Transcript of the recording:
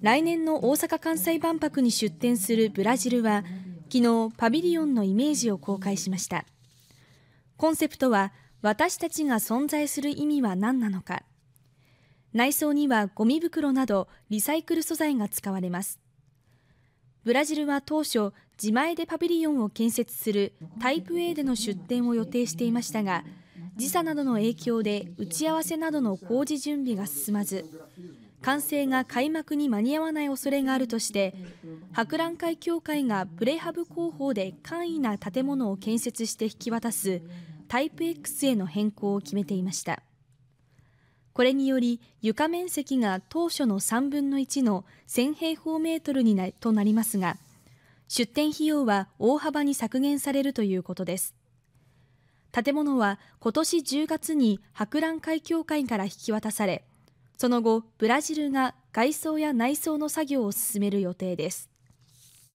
来年の大阪・関西万博に出展するブラジルは昨日パビリオンのイメージを公開しましたコンセプトは私たちが存在する意味は何なのか内装にはゴミ袋などリサイクル素材が使われますブラジルは当初自前でパビリオンを建設するタイプ A での出展を予定していましたが時差などの影響で打ち合わせなどの工事準備が進まず完成が開幕に間に合わない恐れがあるとして博覧会協会がプレハブ工法で簡易な建物を建設して引き渡すタイプ X への変更を決めていましたこれにより床面積が当初の3分の1の1000平方メートルになとなりますが出店費用は大幅に削減されるということです建物は今年10月に博覧会協会から引き渡されその後、ブラジルが外装や内装の作業を進める予定です。